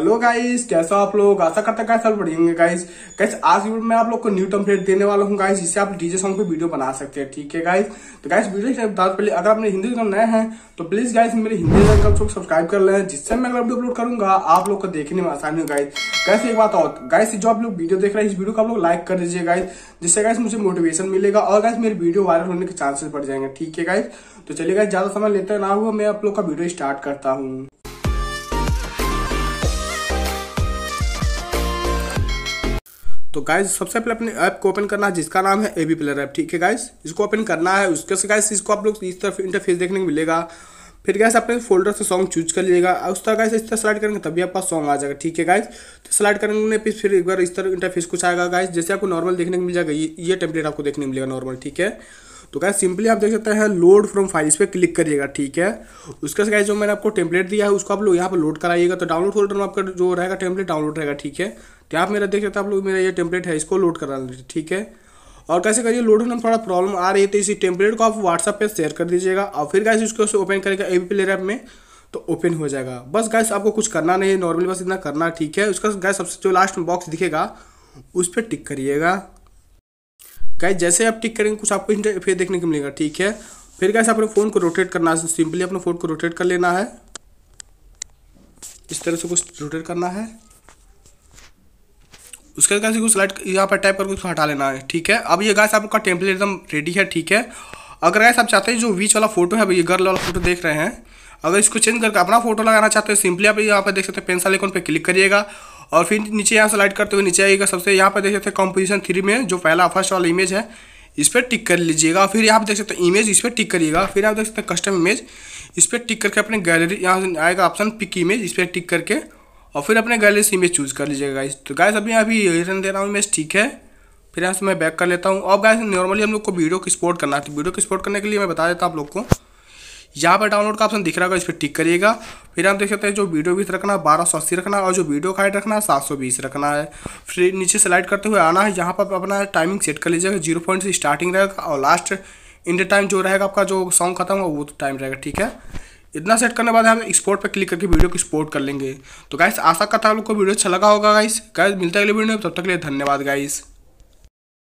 hello guys हो आप लोग आशा करता है सब बढ़िया गाइस गाइस आज वीडियो में आप लोग को न्यू टम्पलेट देने वाला हूँ गाइस जिससे आप डीजे सॉन्ग पे वीडियो बना सकते हैं ठीक है गाइस तो गाइस वीडियो से बात पहले अगर आपने हिंदी चैनल नए हैं तो प्लीज गाइस मेरे हिंदी चैनल को सब्सक्राइब कर लें जिससे मैं अगर वीडियो अपलोड करूंगा आप लोग को देखने में आसानी हो गाइस गाइस एक बात और गाइस जो आप लोग वीडियो देख रहे हैं इस वीडियो को आप लोग लाइक कर दीजिए गाइस जिससे गाइस मुझे मोटिवेशन मिलेगा और गाइस मेरी वीडियो वायरल होने के चांसेस बढ़ जाएंगे ठीक है गाइस तो चलिए गाइस ज्यादा समय लेते ना हुआ मैं आप लोग का वीडियो स्टार्ट करता हूँ तो गाइज सबसे पहले अपने ऐप को ओपन करना है जिसका नाम है ए बी प्लेयर ऐप ठीक है गाइज इसको ओपन करना है उसके से गाइज इसको आप लोग इस तरफ इंटरफेस देखने को मिलेगा फिर गैस अपने फोल्डर से सॉन्ग चूज कर लीजिएगा उस तरह गाइस इस तरह सेलेक्ट करेंगे तभी आपका सॉन्ग आ जाएगा ठीक है गाइज तो सेलेक्ट करेंगे फिर एक बार इस तरह इंटरफेस कुछ आएगा गाइज जैसे आपको नॉर्मल देखने को मिल जाएगा ये ये टेम्पलेट आपको देखने को मिलेगा नॉर्मल ठीक है तो क्या सिंपली आप देख सकते हैं लोड फ्रॉम फाइल्स पे क्लिक करिएगा ठीक है उसके से जो मैंने आपको टेम्पलेट दिया है उसको आप लोग यहाँ पर लोड कराइएगा तो डाउनलोड फोल्डर में आपका जो रहेगा टेम्पलेट डाउनलोड रहेगा ठीक है तो आप मेरा देख सकते हैं आप लोग मेरा ये टेम्पलेट है इसको लोड करा लीजिए ठीक है और कैसे करिए लोड होने में थोड़ा प्रॉब्लम आ रही है तो इसी टेम्पलेट को आप व्हाट्सअप पे शेयर कर दीजिएगा और फिर गैस उसको ओपन करेगा ए प्लेयर ऐप में तो ओपन हो जाएगा बस गैस आपको कुछ करना नहीं है नॉर्मली बस इतना करना ठीक है उसका गैस सबसे जो लास्ट में बॉक्स दिखेगा उस पर टिक करिएगा गाइस जैसे आप टिक करेंगे कुछ आपको इंटरफेस देखने को मिलेगा ठीक है फिर गाइस अपने फ़ोन को रोटेट करना है सिंपली अपने फ़ोन को रोटेट कर लेना है इस तरह से कुछ रोटेट करना है उसके बाद कुछ स्लाइड यहाँ पर टाइप करके उसको हटा लेना है ठीक है अब ये गाइस आपका टेम्पलेट एकदम रेडी है ठीक है अगर गैस आप चाहते हैं जो बीच वाला फोटो है ये गर्ल वाला फोटो देख रहे हैं अगर इसको चेंज करके अपना फोटो लगाना चाहते हैं सिंपली आप यहाँ पर देख सकते हैं पेंसिल आइकॉन पर क्लिक करिएगा और फिर नीचे यहाँ स्लाइड करते हुए नीचे आइएगा सबसे यहाँ पर देख सकते हैं कॉम्पोजिशन थ्री में जो पहला फर्स्ट वाला इमेज है इस पर टिक कर लीजिएगा फिर यहाँ पर देख सकते हैं इमेज इस पर टिक करिएगा फिर आप देख सकते हैं कस्टम इमेज इस पर टिक करके अपने गैलरी यहाँ से आएगा ऑप्शन पिक इमेज इस पर टिक करके और फिर अपने गैलरी से इमेज चूज़ कर लीजिएगा गाइस तो गाइस अभी अभी रन दे रहा हूँ इमेज ठीक है फिर यहाँ से मैं बैक कर लेता हूँ और गाइस नॉर्मली हम लोग को वीडियो को एक्सपोर्ट करना है तो वीडियो को एक्सपोर्ट करने के लिए मैं बता देता हूँ आप लोग को यहाँ पर डाउनलोड का ऑप्शन दिख रहा होगा इस पर टिक करिएगा फिर हम देख सकते हैं जो वीडियो बीस रखना है बारह सौ अस्सी रखना है और जो वीडियो का हाइट रखना है सात सौ बीस रखना है फिर नीचे स्लाइड करते हुए आना है यहाँ पर अपना टाइमिंग सेट कर लीजिएगा जीरो पॉइंट से स्टार्टिंग रहेगा और लास्ट इंड टाइम जो रहेगा आपका जो सॉन्ग खत्म होगा वो टाइम तो रहेगा ठीक है इतना सेट करने के बाद हम एक्सपोर्ट पर क्लिक करके वीडियो को एक्सपोर्ट कर लेंगे तो गाइस आशा करता है आप लोग को वीडियो अच्छा लगा होगा गाइस गाइस मिलता है अगले वीडियो में तब तक के लिए धन्यवाद गाइस